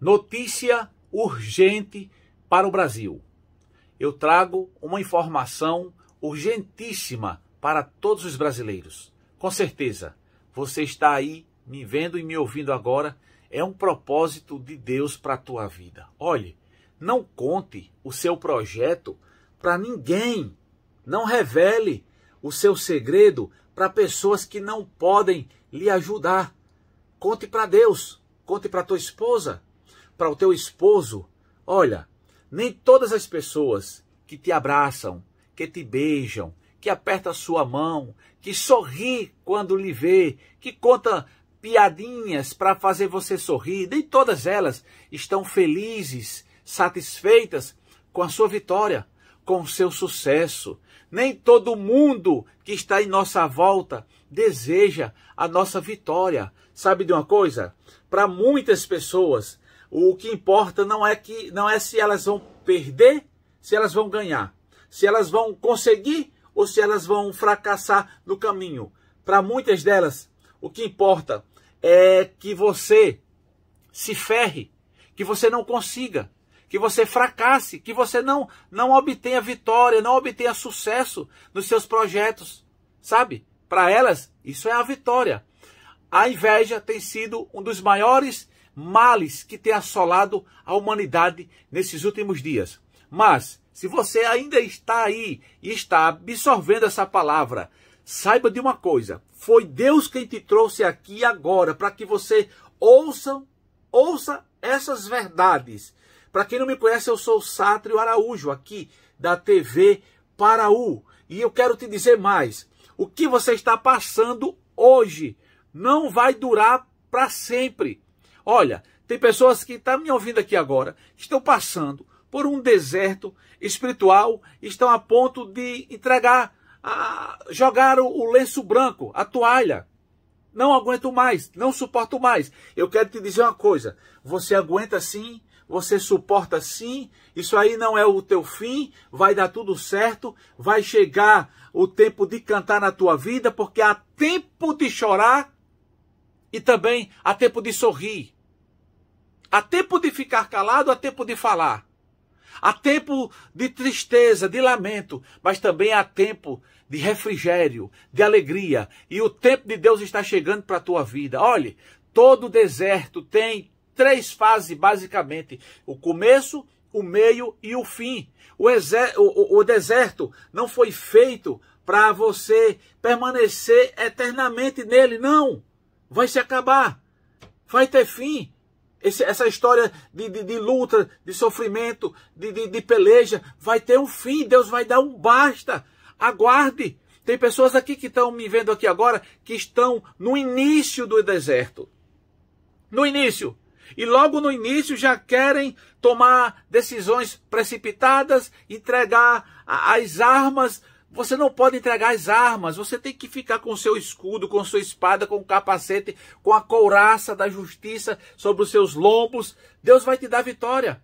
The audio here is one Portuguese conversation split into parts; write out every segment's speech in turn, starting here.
Notícia urgente para o Brasil. Eu trago uma informação urgentíssima para todos os brasileiros. Com certeza, você está aí me vendo e me ouvindo agora. É um propósito de Deus para a tua vida. Olhe, não conte o seu projeto para ninguém. Não revele o seu segredo para pessoas que não podem lhe ajudar. Conte para Deus, conte para tua esposa, para o teu esposo: olha, nem todas as pessoas que te abraçam, que te beijam, que aperta a sua mão, que sorri quando lhe vê, que conta piadinhas para fazer você sorrir, nem todas elas estão felizes, satisfeitas com a sua vitória, com o seu sucesso. Nem todo mundo que está em nossa volta deseja a nossa vitória. Sabe de uma coisa? Para muitas pessoas, o que importa não é que não é se elas vão perder, se elas vão ganhar, se elas vão conseguir ou se elas vão fracassar no caminho. Para muitas delas, o que importa é que você se ferre, que você não consiga, que você fracasse, que você não não obtenha vitória, não obtenha sucesso nos seus projetos, sabe? Para elas, isso é a vitória. A inveja tem sido um dos maiores males que tem assolado a humanidade nesses últimos dias. Mas, se você ainda está aí e está absorvendo essa palavra, saiba de uma coisa: foi Deus quem te trouxe aqui agora para que você ouça, ouça essas verdades. Para quem não me conhece, eu sou o Sátrio Araújo, aqui da TV Paraú. E eu quero te dizer mais: o que você está passando hoje não vai durar para sempre. Olha, tem pessoas que estão tá me ouvindo aqui agora, estão passando por um deserto espiritual, estão a ponto de entregar, a, jogar o, o lenço branco, a toalha. Não aguento mais, não suporto mais. Eu quero te dizer uma coisa: você aguenta sim, você suporta sim, isso aí não é o teu fim, vai dar tudo certo, vai chegar o tempo de cantar na tua vida, porque há tempo de chorar e também há tempo de sorrir. Há tempo de ficar calado, há tempo de falar. Há tempo de tristeza, de lamento, mas também há tempo de refrigério, de alegria. E o tempo de Deus está chegando para a tua vida. Olhe, todo deserto tem três fases, basicamente: o começo, o meio e o fim. O, o, o deserto não foi feito para você permanecer eternamente nele, não vai se acabar, vai ter fim. Esse, essa história de, de, de, luta, de sofrimento, de, de, de peleja, vai ter um fim. Deus vai dar um basta. Aguarde. Tem pessoas aqui que estão me vendo aqui agora que estão no início do deserto. No início. E logo no início já querem tomar decisões precipitadas, entregar as armas você não pode entregar as armas, você tem que ficar com seu escudo, com sua espada, com o capacete, com a couraça da justiça sobre os seus lombos. Deus vai te dar vitória.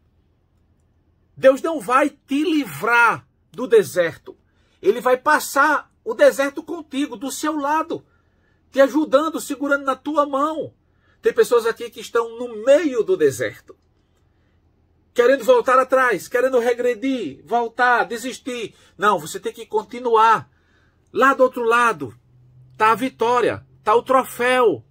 Deus não vai te livrar do deserto. Ele vai passar o deserto contigo, do seu lado, te ajudando, segurando na tua mão. Tem pessoas aqui que estão no meio do deserto querendo voltar atrás, querendo regredir, voltar, desistir. Não, você tem que continuar. Lá do outro lado está a vitória, está o troféu.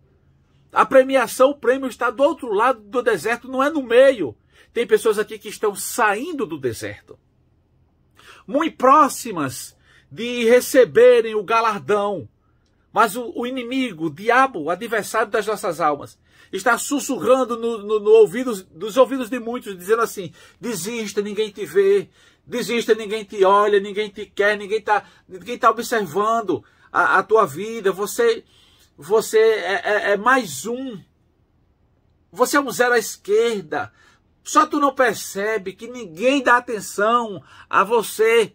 A premiação, o prêmio está do outro lado do deserto, não é no meio. Tem pessoas aqui que estão saindo do deserto, muito próximas de receberem o galardão, mas o, o, inimigo, o diabo, o adversário das nossas almas, está sussurrando no, no, no ouvidos, dos ouvidos de muitos, dizendo assim: desista, ninguém te vê, desista, ninguém te olha, ninguém te quer, ninguém está ninguém tá observando a, a, tua vida. Você, você é, é, é mais um. Você é um zero à esquerda. Só tu não percebe que ninguém dá atenção a você.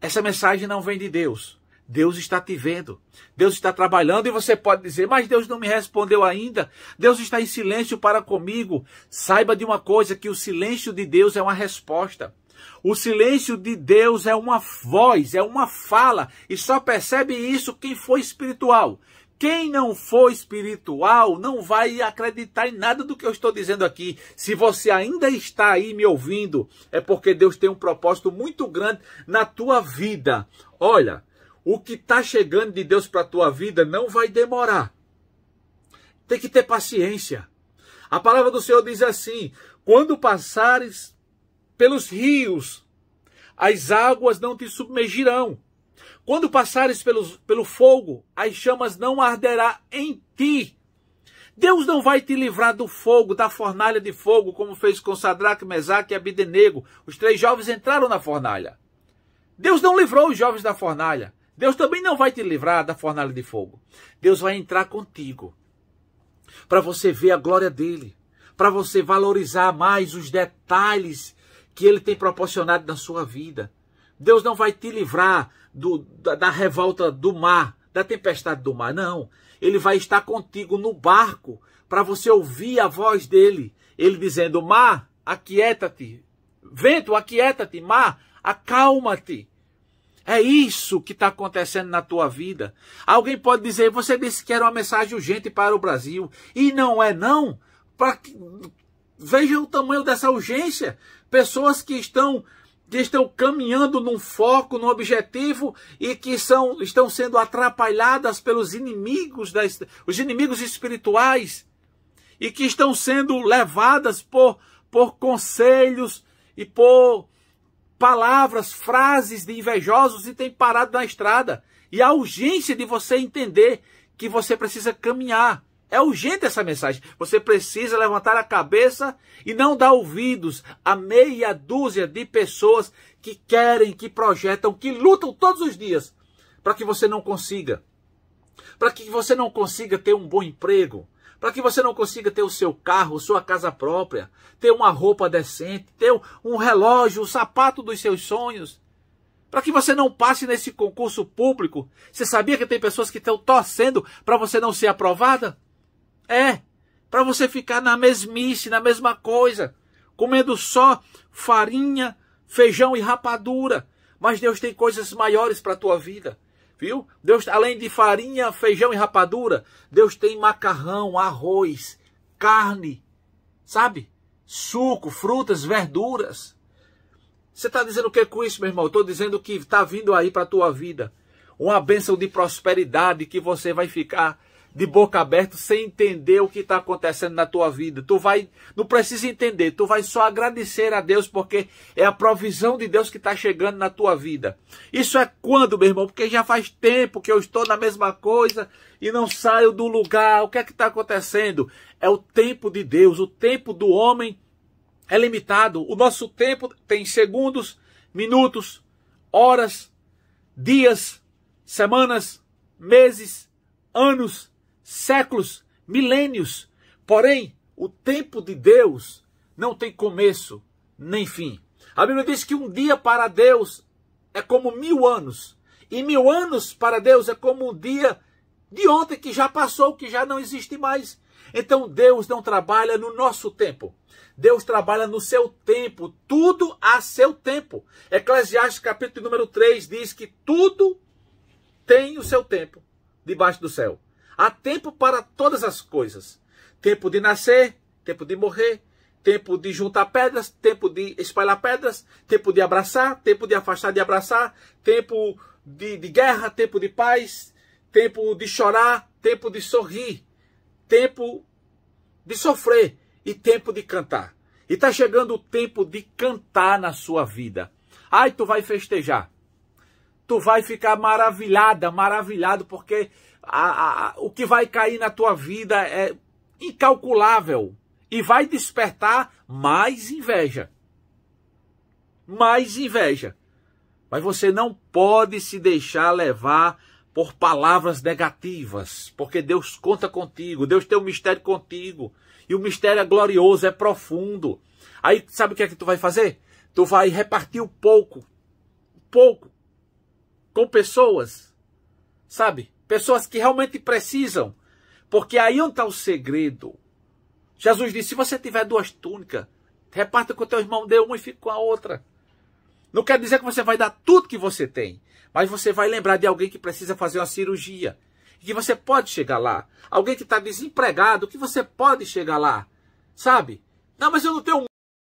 Essa mensagem não vem de Deus. Deus está te vendo, Deus está trabalhando e você pode dizer, mas Deus não me respondeu ainda, Deus está em silêncio para comigo. Saiba de uma coisa: que o silêncio de Deus é uma resposta. O silêncio de Deus é uma voz, é uma fala, e só percebe isso quem for espiritual. Quem não for espiritual não vai acreditar em nada do que eu estou dizendo aqui. Se você ainda está aí me ouvindo, é porque Deus tem um propósito muito grande na tua vida. Olha, o que está chegando de Deus para a tua vida não vai demorar. Tem que ter paciência. A palavra do Senhor diz assim: quando passares pelos rios, as águas não te submergirão. Quando passares pelos, pelo fogo, as chamas não arderá em ti. Deus não vai te livrar do fogo, da fornalha de fogo, como fez com Sadraque, Mesaque e Abidenego. Os três jovens entraram na fornalha. Deus não livrou os jovens da fornalha. Deus também não vai te livrar da fornalha de fogo. Deus vai entrar contigo para você ver a glória dele, para você valorizar mais os detalhes que ele tem proporcionado na sua vida. Deus não vai te livrar do, da, da revolta do mar, da tempestade do mar, não. Ele vai estar contigo no barco para você ouvir a voz dele, ele dizendo: Mar, aquieta-te. Vento, aquieta-te. Mar, acalma-te. É isso que está acontecendo na tua vida. Alguém pode dizer, você disse que era uma mensagem urgente para o Brasil. E não é não. Pra... Veja o tamanho dessa urgência. Pessoas que estão que estão caminhando num foco, num objetivo e que são, estão sendo atrapalhadas pelos inimigos, das, os inimigos espirituais e que estão sendo levadas por, por conselhos e por palavras, frases de invejosos e tem parado na estrada. E a urgência de você entender que você precisa caminhar. É urgente essa mensagem. Você precisa levantar a cabeça e não dar ouvidos a meia dúzia de pessoas que querem, que projetam, que lutam todos os dias para que você não consiga. Para que você não consiga ter um bom emprego, para que você não consiga ter o seu carro, sua casa própria, ter uma roupa decente, ter um relógio, o um sapato dos seus sonhos, para que você não passe nesse concurso público. Você sabia que tem pessoas que estão torcendo para você não ser aprovada? É, para você ficar na mesmice, na mesma coisa, comendo só farinha, feijão e rapadura. Mas Deus tem coisas maiores para a tua vida. Viu? Deus, além de farinha, feijão e rapadura, Deus tem macarrão, arroz, carne, sabe? Suco, frutas, verduras. Você está dizendo o que com isso, meu irmão? Estou dizendo que está vindo aí para a tua vida uma bênção de prosperidade que você vai ficar de boca aberta, sem entender o que está acontecendo na tua vida. Tu vai, não precisa entender, tu vai só agradecer a Deus, porque é a provisão de Deus que está chegando na tua vida. Isso é quando, meu irmão? Porque já faz tempo que eu estou na mesma coisa e não saio do lugar. O que é que está acontecendo? É o tempo de Deus, o tempo do homem é limitado. O nosso tempo tem segundos, minutos, horas, dias, semanas, meses, anos séculos, milênios. Porém, o tempo de Deus não tem começo nem fim. A Bíblia diz que um dia para Deus é como mil anos, e mil anos para Deus é como um dia de ontem que já passou, que já não existe mais. Então Deus não trabalha no nosso tempo. Deus trabalha no seu tempo, tudo a seu tempo. Eclesiastes capítulo número 3 diz que tudo tem o seu tempo debaixo do céu. Há tempo para todas as coisas: tempo de nascer, tempo de morrer, tempo de juntar pedras, tempo de espalhar pedras, tempo de abraçar, tempo de afastar de abraçar, tempo de, de guerra, tempo de paz, tempo de chorar, tempo de sorrir, tempo de sofrer e tempo de cantar. E está chegando o tempo de cantar na sua vida. Ai, tu vai festejar. Tu vai ficar maravilhada, maravilhado, porque a, a, o que vai cair na tua vida é incalculável e vai despertar mais inveja. Mais inveja. Mas você não pode se deixar levar por palavras negativas, porque Deus conta contigo, Deus tem um mistério contigo, e o mistério é glorioso, é profundo. Aí sabe o que é que tu vai fazer? Tu vai repartir o pouco, pouco, com pessoas, sabe? pessoas que realmente precisam, porque aí onde está o segredo. Jesus disse: se você tiver duas túnicas, reparta com o teu irmão, dê uma e fica com a outra. Não quer dizer que você vai dar tudo que você tem, mas você vai lembrar de alguém que precisa fazer uma cirurgia, e que você pode chegar lá. Alguém que está desempregado, que você pode chegar lá, sabe? Não, mas eu não tenho